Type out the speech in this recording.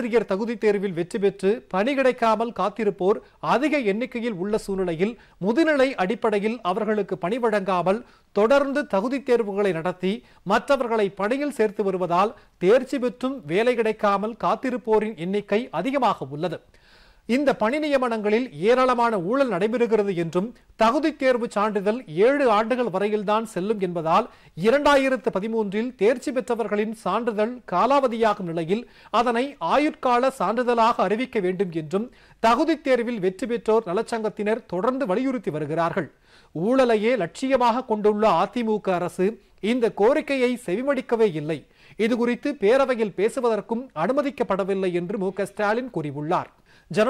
ஆசிரியர் தகுதி தேர்வில் வெற்றி பெற்று பணி கிடைக்காமல் காத்திருப்போர் அதிக எண்ணிக்கையில் உள்ள சூழ்நிலையில் முதுநிலை அடிப்படையில் அவர்களுக்கு பணி வழங்காமல் தொடர்ந்து தகுதி தேர்வுகளை நடத்தி மற்றவர்களை பணியில் சேர்த்து வருவதால் தேர்ச்சி பெற்றும் வேலை கிடைக்காமல் காத்திருப்போரின் எண்ணிக்கை அதிகமாக உள்ளது இந்த பணி நியமனங்களில் ஏராளமான ஊழல் நடைபெறுகிறது என்றும் தகுதி தேர்வு சான்றிதழ் ஏழு ஆண்டுகள் வரையில்தான் செல்லும் என்பதால் இரண்டாயிரத்து பதிமூன்றில் தேர்ச்சி பெற்றவர்களின் சான்றிதழ் காலாவதியாகும் நிலையில் அதனை ஆயுட்கால சான்றிதழாக அறிவிக்க வேண்டும் என்றும் தகுதி தேர்வில் வெற்றி பெற்றோர் நலச்சங்கத்தினர் தொடர்ந்து வலியுறுத்தி வருகிறார்கள் ஊழலையே லட்சியமாக கொண்டுள்ள அதிமுக அரசு இந்த கோரிக்கையை செவிமடிக்கவே இல்லை இது குறித்து பேரவையில் பேசுவதற்கும் அனுமதிக்கப்படவில்லை என்று மு ஸ்டாலின் கூறியுள்ளார் ஜன